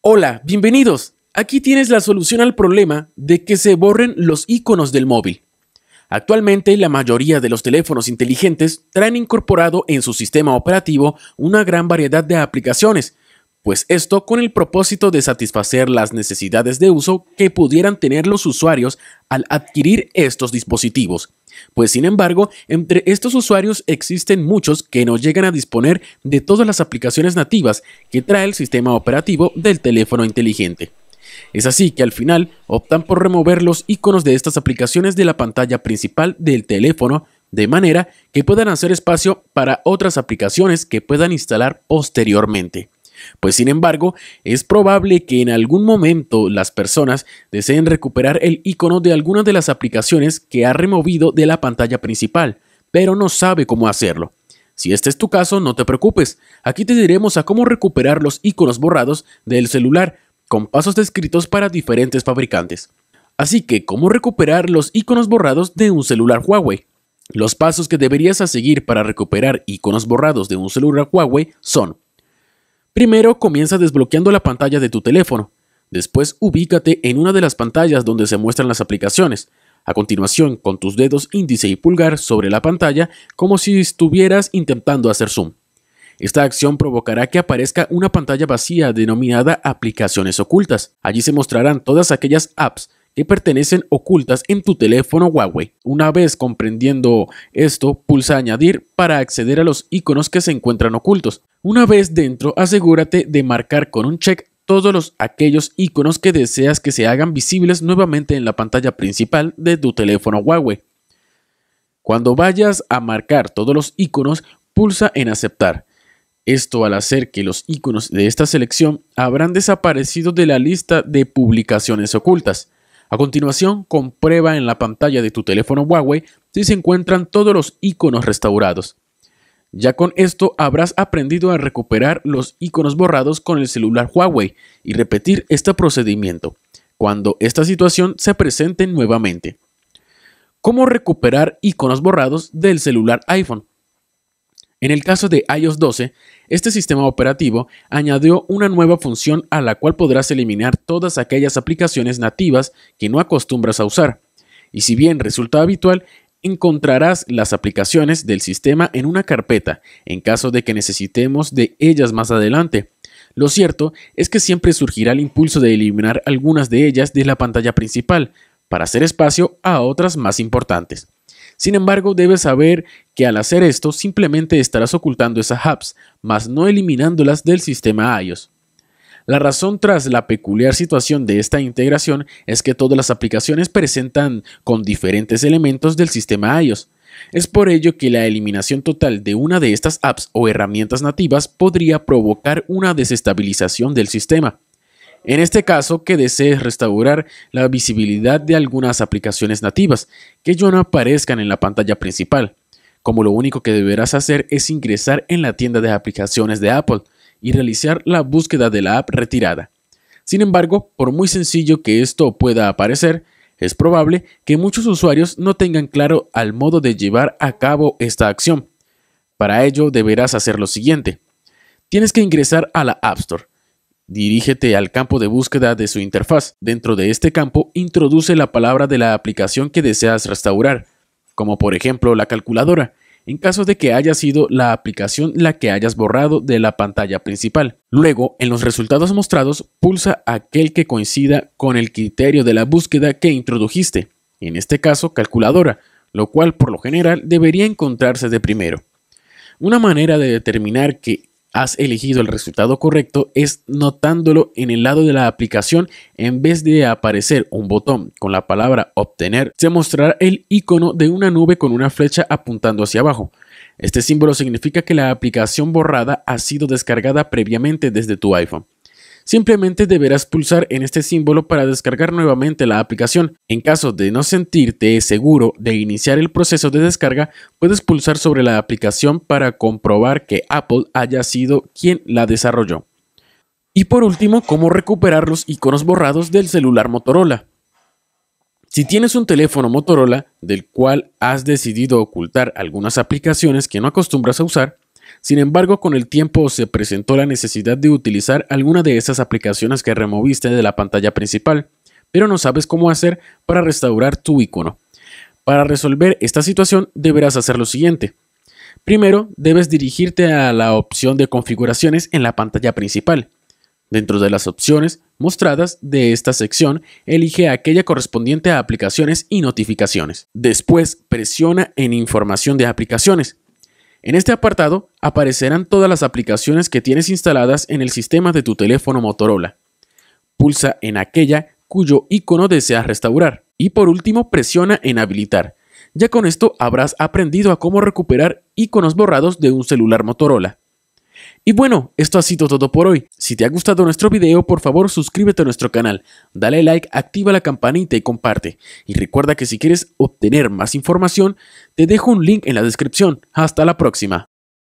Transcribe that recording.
Hola, bienvenidos. Aquí tienes la solución al problema de que se borren los iconos del móvil. Actualmente la mayoría de los teléfonos inteligentes traen incorporado en su sistema operativo una gran variedad de aplicaciones pues esto con el propósito de satisfacer las necesidades de uso que pudieran tener los usuarios al adquirir estos dispositivos. Pues sin embargo, entre estos usuarios existen muchos que no llegan a disponer de todas las aplicaciones nativas que trae el sistema operativo del teléfono inteligente. Es así que al final optan por remover los iconos de estas aplicaciones de la pantalla principal del teléfono de manera que puedan hacer espacio para otras aplicaciones que puedan instalar posteriormente. Pues sin embargo, es probable que en algún momento las personas deseen recuperar el icono de alguna de las aplicaciones que ha removido de la pantalla principal, pero no sabe cómo hacerlo. Si este es tu caso, no te preocupes. Aquí te diremos a cómo recuperar los iconos borrados del celular con pasos descritos para diferentes fabricantes. Así que, ¿cómo recuperar los iconos borrados de un celular Huawei? Los pasos que deberías seguir para recuperar iconos borrados de un celular Huawei son Primero comienza desbloqueando la pantalla de tu teléfono. Después ubícate en una de las pantallas donde se muestran las aplicaciones. A continuación, con tus dedos índice y pulgar sobre la pantalla como si estuvieras intentando hacer zoom. Esta acción provocará que aparezca una pantalla vacía denominada aplicaciones ocultas. Allí se mostrarán todas aquellas apps que pertenecen ocultas en tu teléfono Huawei. Una vez comprendiendo esto, pulsa añadir para acceder a los iconos que se encuentran ocultos. Una vez dentro, asegúrate de marcar con un check todos los, aquellos iconos que deseas que se hagan visibles nuevamente en la pantalla principal de tu teléfono Huawei. Cuando vayas a marcar todos los iconos, pulsa en aceptar. Esto al hacer que los iconos de esta selección habrán desaparecido de la lista de publicaciones ocultas. A continuación, comprueba en la pantalla de tu teléfono Huawei si se encuentran todos los iconos restaurados. Ya con esto habrás aprendido a recuperar los iconos borrados con el celular Huawei y repetir este procedimiento cuando esta situación se presente nuevamente. ¿Cómo recuperar iconos borrados del celular iPhone? En el caso de iOS 12, este sistema operativo añadió una nueva función a la cual podrás eliminar todas aquellas aplicaciones nativas que no acostumbras a usar. Y si bien resulta habitual, encontrarás las aplicaciones del sistema en una carpeta, en caso de que necesitemos de ellas más adelante. Lo cierto es que siempre surgirá el impulso de eliminar algunas de ellas de la pantalla principal, para hacer espacio a otras más importantes. Sin embargo, debes saber que al hacer esto simplemente estarás ocultando esas apps, mas no eliminándolas del sistema iOS. La razón tras la peculiar situación de esta integración es que todas las aplicaciones presentan con diferentes elementos del sistema iOS. Es por ello que la eliminación total de una de estas apps o herramientas nativas podría provocar una desestabilización del sistema. En este caso, que desees restaurar la visibilidad de algunas aplicaciones nativas que ya no aparezcan en la pantalla principal, como lo único que deberás hacer es ingresar en la tienda de aplicaciones de Apple y realizar la búsqueda de la app retirada. Sin embargo, por muy sencillo que esto pueda aparecer, es probable que muchos usuarios no tengan claro al modo de llevar a cabo esta acción. Para ello deberás hacer lo siguiente. Tienes que ingresar a la App Store Dirígete al campo de búsqueda de su interfaz. Dentro de este campo, introduce la palabra de la aplicación que deseas restaurar, como por ejemplo la calculadora, en caso de que haya sido la aplicación la que hayas borrado de la pantalla principal. Luego, en los resultados mostrados, pulsa aquel que coincida con el criterio de la búsqueda que introdujiste, en este caso calculadora, lo cual por lo general debería encontrarse de primero. Una manera de determinar que has elegido el resultado correcto es notándolo en el lado de la aplicación. En vez de aparecer un botón con la palabra obtener, se mostrará el icono de una nube con una flecha apuntando hacia abajo. Este símbolo significa que la aplicación borrada ha sido descargada previamente desde tu iPhone. Simplemente deberás pulsar en este símbolo para descargar nuevamente la aplicación. En caso de no sentirte seguro de iniciar el proceso de descarga, puedes pulsar sobre la aplicación para comprobar que Apple haya sido quien la desarrolló. Y por último, cómo recuperar los iconos borrados del celular Motorola. Si tienes un teléfono Motorola del cual has decidido ocultar algunas aplicaciones que no acostumbras a usar, sin embargo, con el tiempo se presentó la necesidad de utilizar alguna de esas aplicaciones que removiste de la pantalla principal, pero no sabes cómo hacer para restaurar tu icono. Para resolver esta situación deberás hacer lo siguiente. Primero, debes dirigirte a la opción de configuraciones en la pantalla principal. Dentro de las opciones mostradas de esta sección, elige aquella correspondiente a aplicaciones y notificaciones. Después, presiona en información de aplicaciones. En este apartado, aparecerán todas las aplicaciones que tienes instaladas en el sistema de tu teléfono Motorola. Pulsa en aquella cuyo icono deseas restaurar y por último presiona en habilitar. Ya con esto habrás aprendido a cómo recuperar iconos borrados de un celular Motorola. Y bueno, esto ha sido todo por hoy. Si te ha gustado nuestro video, por favor suscríbete a nuestro canal, dale like, activa la campanita y comparte. Y recuerda que si quieres obtener más información, te dejo un link en la descripción. Hasta la próxima.